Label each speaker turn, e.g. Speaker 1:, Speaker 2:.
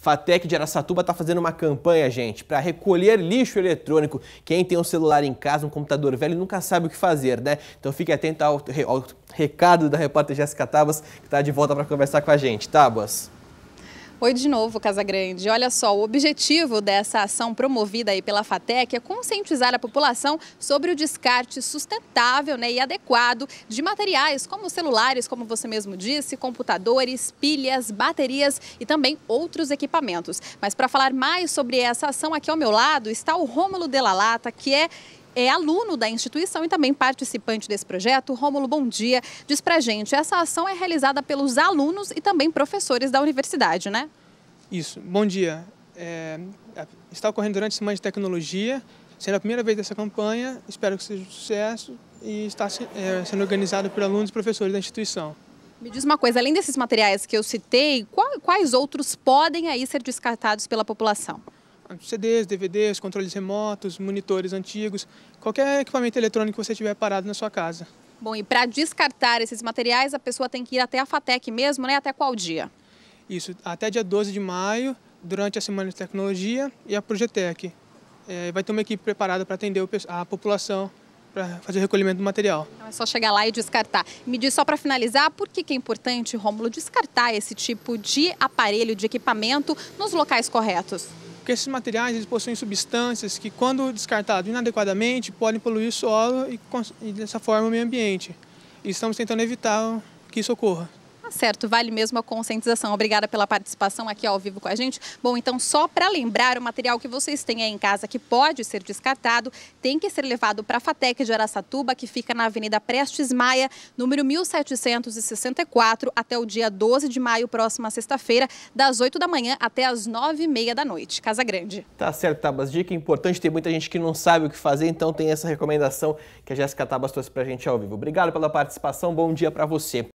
Speaker 1: FATEC de Aracatuba está fazendo uma campanha, gente, para recolher lixo eletrônico. Quem tem um celular em casa, um computador velho, nunca sabe o que fazer, né? Então fique atento ao, ao recado da repórter Jéssica Tabas, que está de volta para conversar com a gente. Tabas.
Speaker 2: Oi de novo, Casa Grande. Olha só, o objetivo dessa ação promovida aí pela FATEC é conscientizar a população sobre o descarte sustentável né, e adequado de materiais como celulares, como você mesmo disse, computadores, pilhas, baterias e também outros equipamentos. Mas para falar mais sobre essa ação, aqui ao meu lado está o Rômulo Delalata, que é é aluno da instituição e também participante desse projeto. Rômulo, bom dia. Diz pra gente, essa ação é realizada pelos alunos e também professores da universidade, né?
Speaker 3: Isso, bom dia. É, está ocorrendo durante a Semana de Tecnologia, sendo a primeira vez dessa campanha, espero que seja um sucesso e está é, sendo organizado por alunos e professores da instituição.
Speaker 2: Me diz uma coisa, além desses materiais que eu citei, quais outros podem aí ser descartados pela população?
Speaker 3: CDs, DVDs, controles remotos, monitores antigos, qualquer equipamento eletrônico que você tiver parado na sua casa.
Speaker 2: Bom, e para descartar esses materiais, a pessoa tem que ir até a FATEC mesmo, né? Até qual dia?
Speaker 3: Isso, até dia 12 de maio, durante a Semana de Tecnologia e a Progetec. É, vai ter uma equipe preparada para atender a população para fazer o recolhimento do material.
Speaker 2: Então é só chegar lá e descartar. Me diz só para finalizar, por que, que é importante, Rômulo, descartar esse tipo de aparelho, de equipamento nos locais corretos? porque
Speaker 3: esses materiais eles possuem substâncias que, quando descartados inadequadamente, podem poluir o solo e, e dessa forma, o meio ambiente. E estamos tentando evitar
Speaker 2: que isso ocorra certo, vale mesmo a conscientização. Obrigada pela participação aqui ao vivo com a gente. Bom, então, só para lembrar, o material que vocês têm aí em casa que pode ser descartado tem que ser levado para a FATEC de Araçatuba, que fica na Avenida Prestes Maia, número 1764, até o dia 12 de maio, próxima sexta-feira, das 8 da manhã até as 9 e meia da noite. Casa Grande.
Speaker 1: Tá certo, Tabas. Dica importante, tem muita gente que não sabe o que fazer, então tem essa recomendação que a Jéssica Tabas trouxe para a gente ao vivo. Obrigado pela participação, bom dia para você.